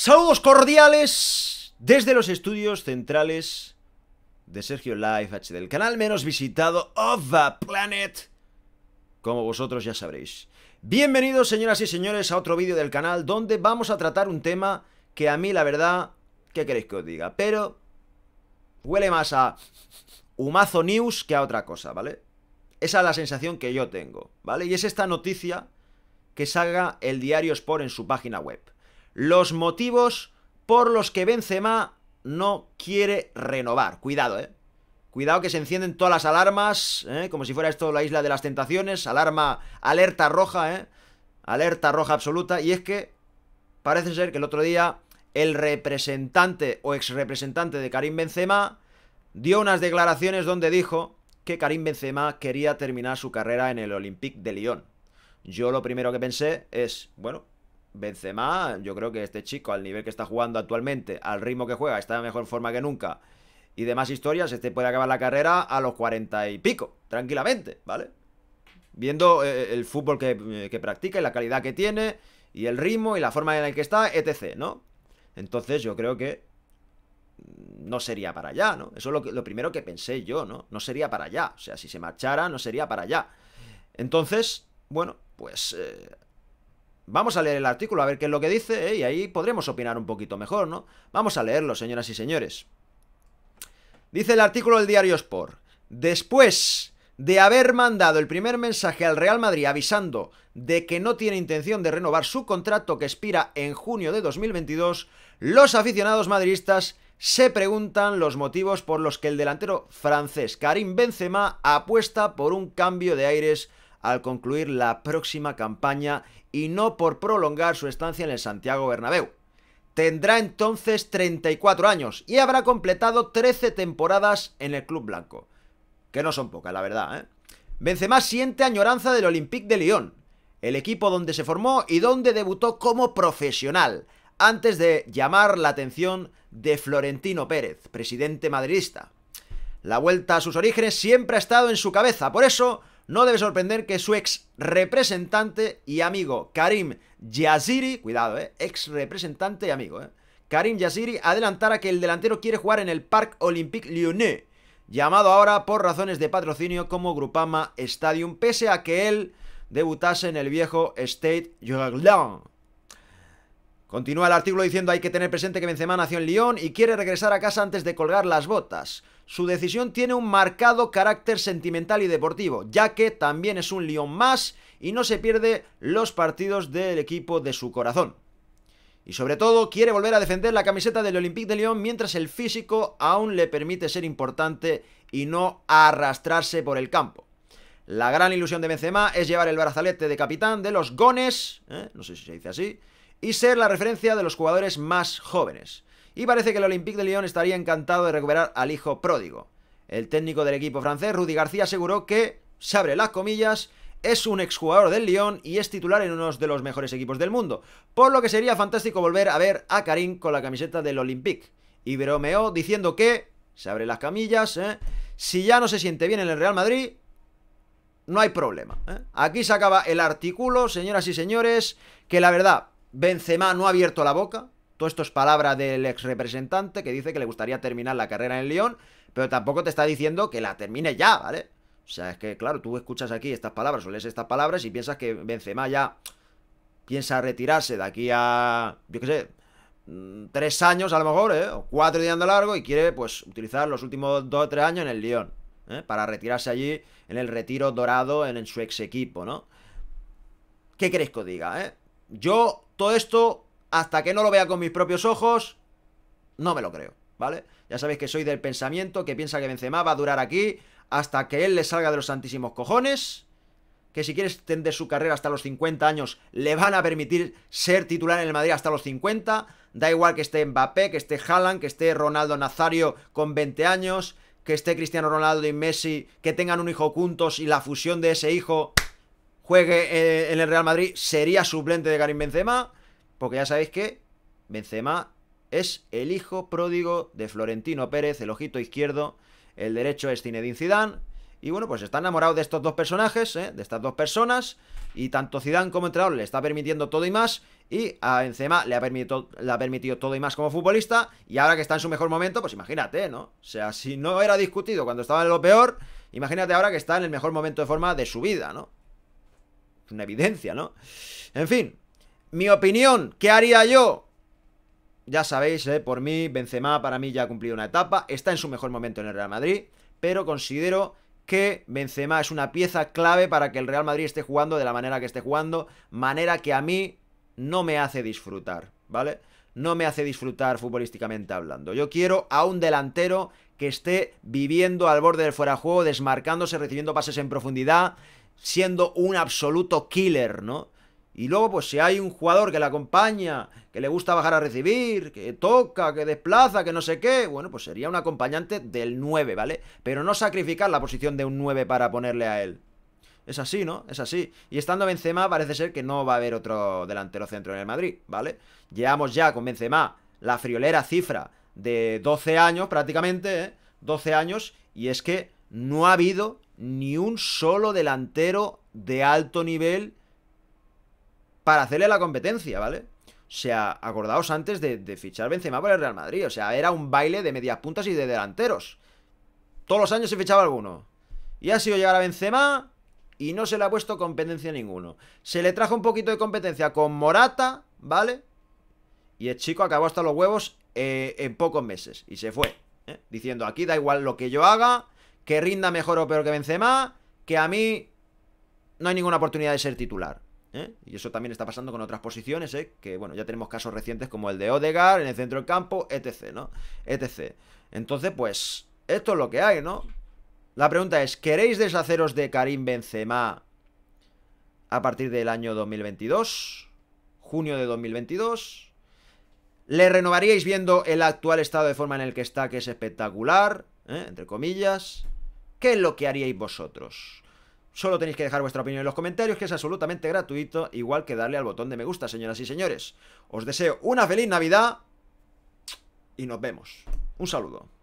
Saludos cordiales desde los estudios centrales de Sergio Live del canal menos visitado of the planet, como vosotros ya sabréis. Bienvenidos, señoras y señores, a otro vídeo del canal donde vamos a tratar un tema que a mí, la verdad, ¿qué queréis que os diga? Pero huele más a Humazo News que a otra cosa, ¿vale? Esa es la sensación que yo tengo, ¿vale? Y es esta noticia que salga el diario Sport en su página web los motivos por los que Benzema no quiere renovar. Cuidado, ¿eh? Cuidado que se encienden todas las alarmas, ¿eh? como si fuera esto la isla de las tentaciones, alarma, alerta roja, ¿eh? Alerta roja absoluta. Y es que parece ser que el otro día el representante o ex representante de Karim Benzema dio unas declaraciones donde dijo que Karim Benzema quería terminar su carrera en el Olympique de Lyon. Yo lo primero que pensé es, bueno, Benzema, yo creo que este chico, al nivel que está jugando actualmente, al ritmo que juega, está en mejor forma que nunca y demás historias, este puede acabar la carrera a los cuarenta y pico, tranquilamente, ¿vale? Viendo eh, el fútbol eh, que, practica y la calidad que tiene, y el ritmo y la forma en la que está, etc., ¿no? Entonces yo creo que no sería para allá, ¿no? Eso es lo, primero que pensé yo, ¿no? No sería para allá, o sea, si se marchara, no sería para allá. Entonces, bueno, pues... Eh, vamos a leer el artículo, a ver qué es lo que dice, ¿eh? y ahí podremos opinar un poquito mejor, ¿no? Vamos a leerlo, señoras y señores. Dice el artículo del diario Sport. Después de haber mandado el primer mensaje al Real Madrid avisando de que no tiene intención de renovar su contrato que expira en junio de 2022, los aficionados madridistas se preguntan los motivos por los que el delantero francés Karim Benzema apuesta por un cambio de aires al concluir la próxima campaña y no por prolongar su estancia en el Santiago Bernabéu. Tendrá entonces 34 años y habrá completado 13 temporadas en el club blanco. Que no son pocas, la verdad, ¿eh? más siente añoranza del Olympique de Lyon, el equipo donde se formó y donde debutó como profesional, antes de llamar la atención de Florentino Pérez, presidente madridista. La vuelta a sus orígenes siempre ha estado en su cabeza, por eso no debe sorprender que su ex representante y amigo Karim Yaziri, cuidado, eh, ex representante y amigo, eh, Karim Yaziri adelantara que el delantero quiere jugar en el Parc Olympique Lyonnais, llamado ahora por razones de patrocinio como Grupama Stadium, pese a que él debutase en el viejo State Jogland. Continúa el artículo diciendo hay que tener presente que Benzema nació en Lyon y quiere regresar a casa antes de colgar las botas. Su decisión tiene un marcado carácter sentimental y deportivo, ya que también es un Lyon más y no se pierde los partidos del equipo de su corazón. Y sobre todo quiere volver a defender la camiseta del Olympique de Lyon mientras el físico aún le permite ser importante y no arrastrarse por el campo. La gran ilusión de Benzema es llevar el brazalete de capitán de los Gones, ¿eh? no sé si se dice así, y ser la referencia de los jugadores más jóvenes. Y parece que el Olympique de Lyon estaría encantado de recuperar al hijo pródigo. El técnico del equipo francés, Rudy García, aseguró que, se abre las comillas, es un exjugador del Lyon y es titular en uno de los mejores equipos del mundo, por lo que sería fantástico volver a ver a Karim con la camiseta del Olympique. Y bromeó diciendo que, se abre las camillas, ¿eh? si ya no se siente bien en el Real Madrid, no hay problema. ¿eh? Aquí se acaba el artículo, señoras y señores, que la verdad, Benzema no ha abierto la boca. Todo esto es palabra del ex representante que dice que le gustaría terminar la carrera en Lyon, pero tampoco te está diciendo que la termine ya, ¿vale? O sea, es que, claro, tú escuchas aquí estas palabras o lees estas palabras y piensas que Benzema ya piensa retirarse de aquí a, yo qué sé, mm, tres años a lo mejor, ¿eh? o cuatro días de largo y quiere, pues, utilizar los últimos dos o tres años en el Lyon, ¿eh? para retirarse allí en el retiro dorado en, su ex equipo, ¿no? ¿Qué crees que diga, eh? Yo todo esto, hasta que no lo vea con mis propios ojos, no me lo creo, ¿vale? Ya sabéis que soy del pensamiento que piensa que Benzema va a durar aquí hasta que él le salga de los santísimos cojones, que si quiere extender su carrera hasta los 50 años, le van a permitir ser titular en el Madrid hasta los 50, da igual que esté Mbappé, que esté Haaland, que esté Ronaldo Nazario con 20 años, que esté Cristiano Ronaldo y Messi, que tengan un hijo juntos y la fusión de ese hijo juegue eh, en el Real Madrid, sería suplente de Karim Benzema, porque ya sabéis que Benzema es el hijo pródigo de Florentino Pérez, el ojito izquierdo, el derecho es Zinedine Zidane, y bueno, pues está enamorado de estos dos personajes, eh, de estas dos personas, y tanto Zidane como entrenador le está permitiendo todo y más, y a Benzema le ha, permitido, le ha permitido todo y más como futbolista, y ahora que está en su mejor momento, pues imagínate, ¿no? O sea, si no era discutido cuando estaba en lo peor, imagínate ahora que está en el mejor momento de forma de su vida, ¿no? una evidencia, ¿no? En fin, mi opinión, ¿qué haría yo? Ya sabéis, ¿eh? por mí, Benzema para mí ya ha cumplido una etapa, está en su mejor momento en el Real Madrid, pero considero que Benzema es una pieza clave para que el Real Madrid esté jugando de la manera que esté jugando, manera que a mí no me hace disfrutar, ¿vale? No me hace disfrutar futbolísticamente hablando. Yo quiero a un delantero que esté viviendo al borde del fuera de juego, desmarcándose, recibiendo pases en profundidad, siendo un absoluto killer, ¿no? Y luego, pues si hay un jugador que le acompaña, que le gusta bajar a recibir, que toca, que desplaza, que no sé qué, bueno, pues sería un acompañante del 9, ¿vale? Pero no sacrificar la posición de un 9 para ponerle a él. Es así, ¿no? Es así. Y estando Benzema, parece ser que no va a haber otro delantero centro en el Madrid, ¿vale? Llevamos ya con Benzema la friolera cifra de 12 años prácticamente, ¿eh? 12 años, y es que no ha habido ni un solo delantero de alto nivel para hacerle la competencia, ¿vale? O sea, acordaos antes de, fichar Benzema por el Real Madrid. O sea, era un baile de medias puntas y de delanteros. Todos los años se fichaba alguno. Y ha sido llegar a Benzema y no se le ha puesto competencia a ninguno. Se le trajo un poquito de competencia con Morata, ¿vale? Y el chico acabó hasta los huevos eh, en pocos meses. Y se fue. ¿eh? Diciendo, aquí da igual lo que yo haga, que rinda mejor o peor que Benzema, que a mí no hay ninguna oportunidad de ser titular. ¿eh? Y eso también está pasando con otras posiciones, ¿eh? que bueno, ya tenemos casos recientes como el de Odegaard en el centro del campo, etc, ¿no? etc. Entonces, pues, esto es lo que hay, ¿no? La pregunta es, ¿queréis deshaceros de Karim Benzema a partir del año 2022? Junio de 2022. ¿Le renovaríais viendo el actual estado de forma en el que está, que es espectacular? ¿eh? Entre comillas. ¿Qué es lo que haríais vosotros? Solo tenéis que dejar vuestra opinión en los comentarios, que es absolutamente gratuito, igual que darle al botón de me gusta, señoras y señores. Os deseo una feliz Navidad y nos vemos. Un saludo.